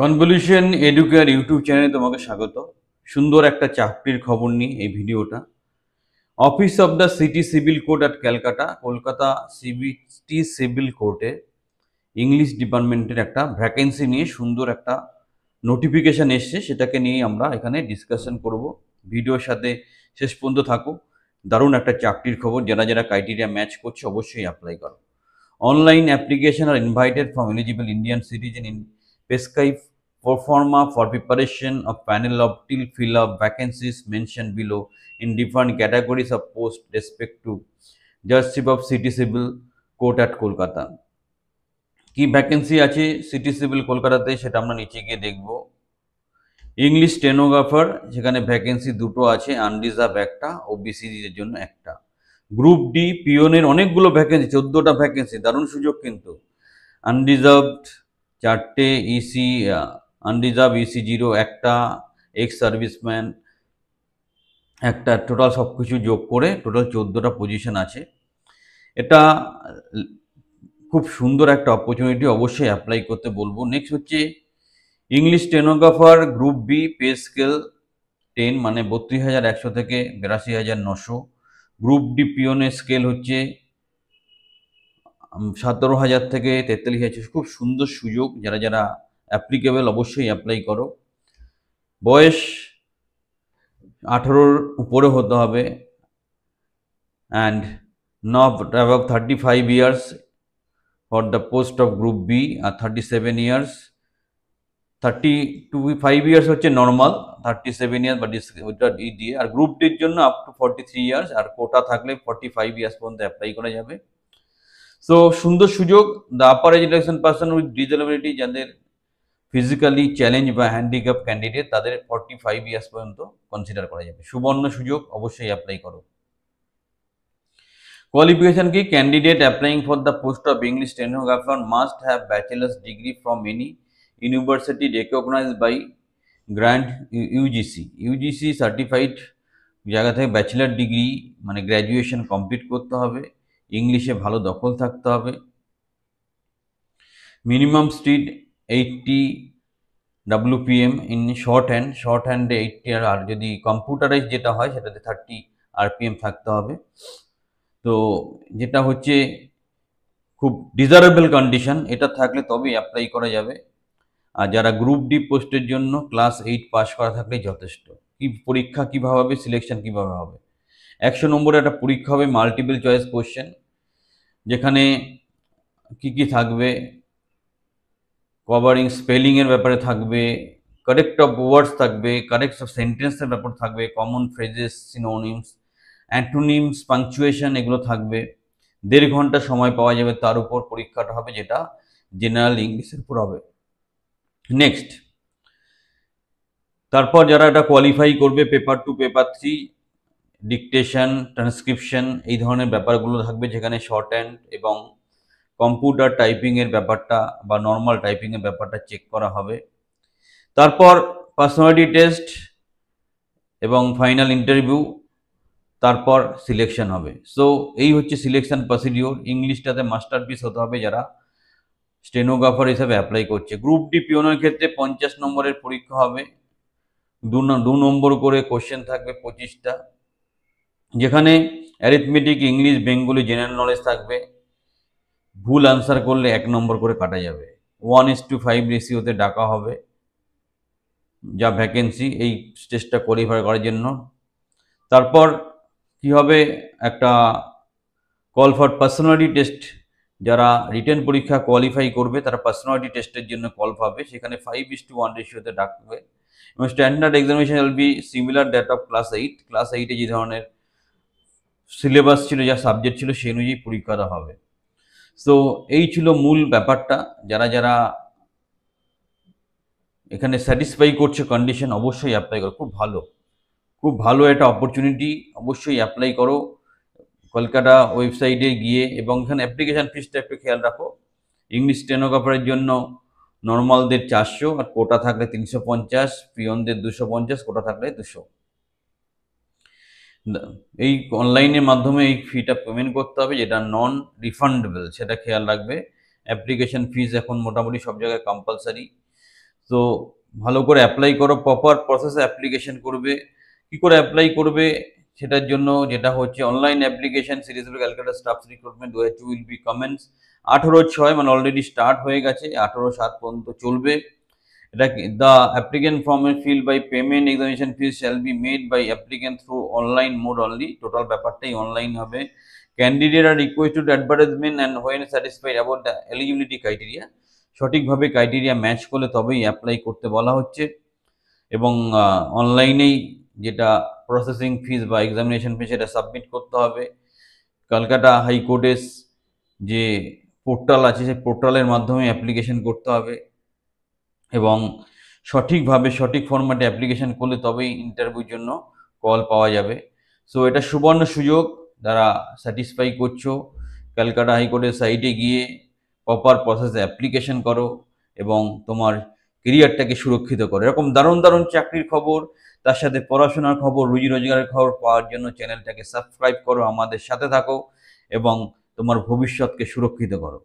convolution educare YouTube চ্যানেলে তোমাকে স্বাগত সুন্দর একটা চাকরির খবর নিয়ে এই ভিডিওটা office of the city civil court at Calcutta Kolkata সিবিটি সিভিল কোর্টে ইংলিশ ডিপার্টমেন্টের একটা ভ্যাকেন্সি নিয়ে সুন্দর একটা নোটিফিকেশান এসছে সেটাকে নিয়ে আমরা এখানে ডিসকাশন করব ভিডিওর সাথে শেষ পর্যন্ত থাকো দারুণ একটা চাকরির খবর যারা যারা ক্রাইটেরিয়া ম্যাচ করছে অবশ্যই অ্যাপ্লাই করো অনলাইন অ্যাপ্লিকেশন আর invited from eligible Indian citizen in prescribe for forma for preparation of panel of till fill up vacancies mentioned below in different categories of post respect to judgeship of city civil court at kolkata কি vacancy আছে city civil কলকাতাতে সেটা আমরা নিচে গিয়ে দেখব English stenographer সেখানে vacancy দুটো আছে আনরিজার্ভ একটা ও বিসিজির জন্য একটা গ্রুপ ডি পিওনের অনেকগুলো ভ্যাকেন্সি চোদ্দোটা ভ্যাকেন্সি দারুণ সুযোগ কিন্তু আনরিজার্ভড চারটে ইসি আনরিজার্ভ ইসি জিরো একটা এক্স সার্ভিসম্যান একটা টোটাল সব কিছু যোগ করে টোটাল চোদ্দোটা পজিশন আছে এটা খুব সুন্দর একটা অপরচুনিটি অবশ্যই অ্যাপ্লাই করতে বলবো নেক্সট হচ্ছে English stenographer group B pay scale ten মানে বত্রিশ হাজার একশো থেকে বিরাশি হাজার নশো গ্রুপ ডি পিওনের স্কেল হচ্ছে সতেরো হাজার থেকে তেতাল্লিশ হাজার খুব সুন্দর সুযোগ যারা যারা অ্যাপ্লিকেবল অবশ্যই অ্যাপ্লাই করো বয়স আঠারোর উপরে হতে হবে and not above thirty five years for the post of group B আর thirty seven years thirty two five years হচ্ছে নর্মাল থার্টি সেভেন ইয়ার্স বা ডিস ওইটা দিয়ে আর গ্রুপ ডির জন্য up to forty three years আর কোটা থাকলে ফর্টি ফাইভ ইয়ার্স পর্যন্ত অ্যাপ্লাই করা যাবে সো সুন্দর সুযোগ the upper education person with disability যাদের ফিজিক্যালি চ্যালেঞ্জ বা হ্যান্ডিক্যাপ ক্যান্ডিডেট তাদের ফর্টি ফাইভ ইয়ার্স পর্যন্ত কনসিডার করা যাবে সুবর্ণ সুযোগ অবশ্যই অ্যাপ্লাই করো qualification ki candidate applying for the post of english stenographer must have bachelors degree from any university recognise by grand UGC UGC certified জায়গা থেকে ব্যাচেলার ডিগ্রি মানে গ্র্যাজুয়েশন কমপ্লিট করতে হবে ইংলিশে ভালো দখল থাকতে হবে minimum speed eighty WPM in shorthand শর্ট হ্যান্ডে এইটটি আর যদি কম্পিউটারাইজ যেটা হয় সেটাতে থার্টি আরপিএম থাকতে হবে তো যেটা হচ্ছে খুব ডিজারেবল কন্ডিশন এটা থাকলে তবেই অ্যাপ্লাই করা যাবে আর যারা গ্রুপ ডি পোস্টের জন্য ক্লাস এইট পাস করা থাকলেই যথেষ্ট কি পরীক্ষা কীভাবে হবে সিলেকশন কীভাবে হবে একশো নম্বরে একটা পরীক্ষা হবে মাল্টিপল চয়েস কোশ্চেন যেখানে কি কি থাকবে কভারিং স্পেলিংয়ের ব্যাপারে থাকবে কারেক্ট অফ ওয়ার্ডস থাকবে কারেক্ট অফ সেন্টেন্সের ব্যাপার থাকবে common phrases synonyms antonyms punctuation এগুলো থাকবে দেড় ঘন্টা সময় পাওয়া যাবে তার উপর পরীক্ষাটা হবে যেটা জেনারেল ইংলিশের উপর হবে নেক্সট তারপর যারা এটা কোয়ালিফাই করবে paper two paper three dictation transcription এই ধরনের ব্যাপারগুলো থাকবে যেখানে শর্ট অ্যান্ড এবং কম্পিউটার টাইপিংয়ের ব্যাপারটা বা নর্মাল টাইপিংয়ের ব্যাপারটা চেক করা হবে তারপর পার্সোনালিটি টেস্ট এবং ফাইনাল ইন্টারভিউ তারপর সিলেকশন হবে সো এই হচ্ছে সিলেকশন প্রসিডিওর ইংলিশটাতে মাস্টারপিস হতে হবে যারা স্টেনোগ্রাফার হিসেবে অ্যাপ্লাই করছে গ্রুপ ডি পিওনের ক্ষেত্রে পঞ্চাশ নম্বরের পরীক্ষা হবে দু নম্বর করে কোশ্চেন থাকবে পঁচিশটা যেখানে arithmetic English Bengali general knowledge থাকবে ভুল আনসার করলে এক নম্বর করে কাটা যাবে ওয়ান ইস টু ফাইভ রেশিওতে ডাকা হবে যা ভ্যাকেন্সি এই স্টেজটা কোয়ালিফাই করার জন্য তারপর কি হবে একটা কল ফর পার্সোনালিটি টেস্ট যারা রিটার্ন পরীক্ষা কোয়ালিফাই করবে তারা পার্সোনালিটি টেস্টের জন্য কল পাবে সেখানে ফাইভ ইস টু ওয়ান রেশিওতে ডাকবে এবং standard examination B similar date of class eight class এইটে যে ধরনের সিলেবাস ছিল যা সাবজেক্ট ছিল সেই অনুযায়ী পরীক্ষা দেওয়া হবে তো এই ছিল মূল ব্যাপারটা যারা যারা এখানে স্যাটিসফাই করছে কন্ডিশন অবশ্যই অ্যাপ্লাই করো খুব ভালো খুব ভালো একটা অপরচুনিটি অবশ্যই অ্যাপ্লাই করো কলকাতা ওয়েবসাইটে গিয়ে এবং এখানে অ্যাপ্লিকেশান ফিসটা একটু খেয়াল রাখো ইংলিশ টেনোগ্রাফারের জন্য নর্মালদের চারশো আর কোটা থাকলে তিনশো পঞ্চাশ পিয়নদের দুশো পঞ্চাশ কোটা থাকলে দুশো এই অনলাইনের মাধ্যমে এই ফিটা পেমেন্ট করতে হবে যেটা নন রিফান্ডেবল সেটা খেয়াল রাখবে অ্যাপ্লিকেশন ফিজ এখন মোটামুটি সব জায়গায় কম্পালসারি তো ভালো করে অ্যাপ্লাই করো প্রপার প্রসেসে অ্যাপ্লিকেশন করবে কি করে অ্যাপ্লাই করবে সেটার জন্য যেটা হচ্ছে online application series Calcutta staff recruitment দু হাজার উইল বি কমেন্টস আঠেরো ছয় মানে অলরেডি স্টার্ট হয়ে গেছে আঠেরো সাত পর্যন্ত চলবে the the applicant is fill by payment examination fees shall be made by applicant through online mode only total ব্যাপারটাই অনলাইন হবে ক্যান্ডিডেট আর to advertisement and when satisfied about the eligibility criteria সঠিকভাবে ক্রাইটেরিয়া ম্যাচ করলে তবেই apply করতে বলা হচ্ছে এবং অনলাইনেই যেটা প্রসেসিং ফিস বা এক্সামিনেশন ফিস সেটা সাবমিট করতে হবে কলকাতা হাইকোর্টের যে পোর্টাল আছে সেই পোর্টালের মাধ্যমে অ্যাপ্লিকেশন করতে হবে এবং সঠিকভাবে সঠিক ফর্ম্যাটে অ্যাপ্লিকেশন করলে তবেই ইন্টারভিউর জন্য কল পাওয়া যাবে সো এটা সুবর্ণ সুযোগ যারা স্যাটিসফাই করছো ক্যালকাটা হাইকোর্টের সাইটে গিয়ে প্রপার প্রসেসে অ্যাপ্লিকেশন করো এবং তোমার কেরিয়ারটাকে সুরক্ষিত করো এরকম দারুণ দারুণ চাকরির খবর তার সাথে পড়াশোনার খবর রুজি রোজগারের খবর পাওয়ার জন্য চ্যানেলটাকে সাবস্ক্রাইব করো আমাদের সাথে থাকো এবং তোমার ভবিষ্যৎকে সুরক্ষিত করো